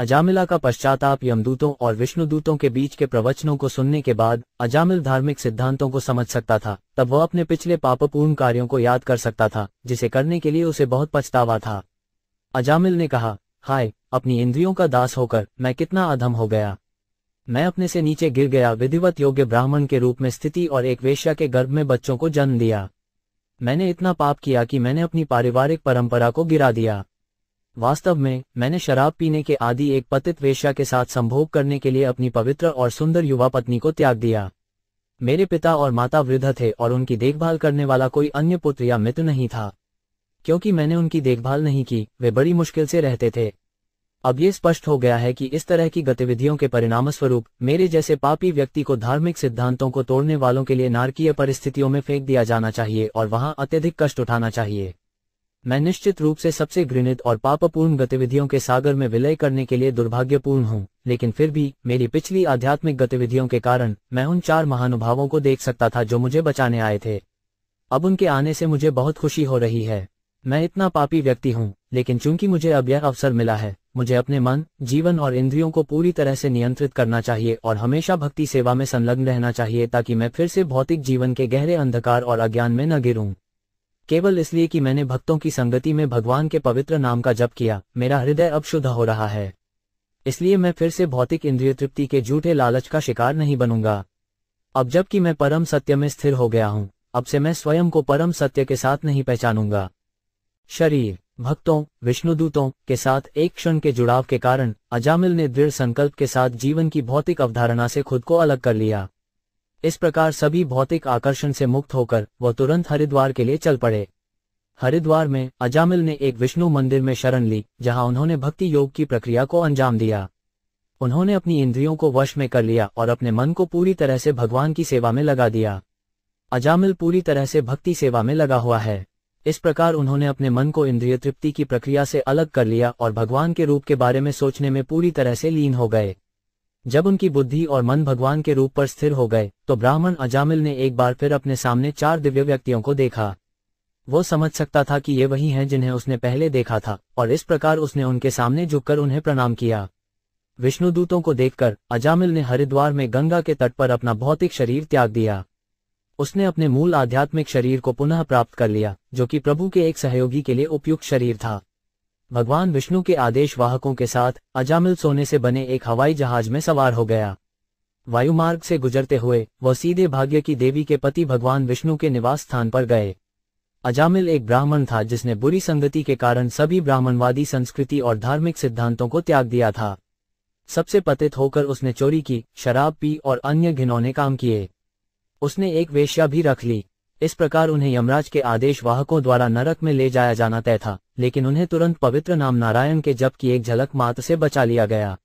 अजामिला का पश्चाताप यमदूतों और विष्णुदूतों के बीच के प्रवचनों को सुनने के बाद अजामिल धार्मिक सिद्धांतों को समझ सकता था तब वह अपने पिछले पापपूर्ण कार्यों को याद कर सकता था जिसे करने के लिए उसे बहुत पछतावा था अजामिल ने कहा हाय अपनी इंद्रियों का दास होकर मैं कितना अधम हो गया मैं अपने से नीचे गिर गया विधिवत योग्य ब्राह्मण के रूप में स्थिति और एक वेश्या के गर्भ में बच्चों को जन्म दिया मैंने इतना पाप किया कि मैंने अपनी पारिवारिक परंपरा को गिरा दिया वास्तव में मैंने शराब पीने के आदि एक पतित वेश्या के साथ संभोग करने के लिए अपनी पवित्र और सुंदर युवा पत्नी को त्याग दिया मेरे पिता और माता वृद्ध थे और उनकी देखभाल करने वाला कोई अन्य पुत्र या मित्र नहीं था क्योंकि मैंने उनकी देखभाल नहीं की वे बड़ी मुश्किल से रहते थे अब ये स्पष्ट हो गया है कि इस तरह की गतिविधियों के परिणामस्वरूप मेरे जैसे पापी व्यक्ति को धार्मिक सिद्धांतों को तोड़ने वालों के लिए नारकीय परिस्थितियों में फेंक दिया जाना चाहिए और वहां अत्यधिक कष्ट उठाना चाहिए मैं निश्चित रूप से सबसे घृणित और पापपूर्ण गतिविधियों के सागर में विलय करने के लिए दुर्भाग्यपूर्ण हूँ लेकिन फिर भी मेरी पिछली आध्यात्मिक गतिविधियों के कारण मैं उन चार महानुभावों को देख सकता था जो मुझे बचाने आए थे अब उनके आने से मुझे बहुत खुशी हो रही है मैं इतना पापी व्यक्ति हूँ लेकिन चूंकि मुझे अब यह अवसर मिला है मुझे अपने मन जीवन और इंद्रियों को पूरी तरह से नियंत्रित करना चाहिए और हमेशा भक्ति सेवा में संलग्न रहना चाहिए ताकि मैं फिर से भौतिक जीवन के गहरे अंधकार और अज्ञान में न गिरूं केवल इसलिए कि मैंने भक्तों की संगति में भगवान के पवित्र नाम का जप किया मेरा हृदय अब शुद्ध हो रहा है इसलिए मैं फिर से भौतिक इंद्रिय तृप्ति के झूठे लालच का शिकार नहीं बनूंगा अब जबकि मैं परम सत्य में स्थिर हो गया हूं अब से मैं स्वयं को परम सत्य के साथ नहीं पहचानूंगा शरीर भक्तों विष्णुदूतों के साथ एक क्षण के जुड़ाव के कारण अजामिल ने दृढ़ संकल्प के साथ जीवन की भौतिक अवधारणा से खुद को अलग कर लिया इस प्रकार सभी भौतिक आकर्षण से मुक्त होकर वह तुरंत हरिद्वार के लिए चल पड़े हरिद्वार में अजामिल ने एक विष्णु मंदिर में शरण ली जहां उन्होंने भक्ति योग की प्रक्रिया को अंजाम दिया उन्होंने अपनी इंद्रियों को वश में कर लिया और अपने मन को पूरी तरह से भगवान की सेवा में लगा दिया अजामिल पूरी तरह से भक्ति सेवा में लगा हुआ है इस प्रकार उन्होंने अपने मन को इंद्रिय तृप्ति की प्रक्रिया से अलग कर लिया और भगवान के रूप के बारे में सोचने में पूरी तरह से लीन हो गए जब उनकी बुद्धि और मन भगवान के रूप पर स्थिर हो गए तो ब्राह्मण अजामिल ने एक बार फिर अपने सामने चार दिव्य व्यक्तियों को देखा वो समझ सकता था कि ये वही हैं जिन्हें उसने पहले देखा था और इस प्रकार उसने उनके सामने झुककर उन्हें प्रणाम किया विष्णुदूतों को देखकर अजामिल ने हरिद्वार में गंगा के तट पर अपना भौतिक शरीर त्याग दिया उसने अपने मूल आध्यात्मिक शरीर को पुनः प्राप्त कर लिया जो कि प्रभु के एक सहयोगी के लिए उपयुक्त शरीर था भगवान विष्णु के आदेश वाहकों के साथ अजामिल सोने से बने एक हवाई जहाज में सवार हो गया वायुमार्ग से गुजरते हुए वह सीधे भाग्य की देवी के पति भगवान विष्णु के निवास स्थान पर गए अजामिल एक ब्राह्मण था जिसने बुरी संगति के कारण सभी ब्राह्मणवादी संस्कृति और धार्मिक सिद्धांतों को त्याग दिया था सबसे पतित होकर उसने चोरी की शराब पी और अन्य घिनौने काम किए उसने एक वेश्या भी रख ली इस प्रकार उन्हें यमराज के आदेश वाहकों द्वारा नरक में ले जाया जाना तय था लेकिन उन्हें तुरंत पवित्र नाम नारायण के जप की एक झलक मात्र से बचा लिया गया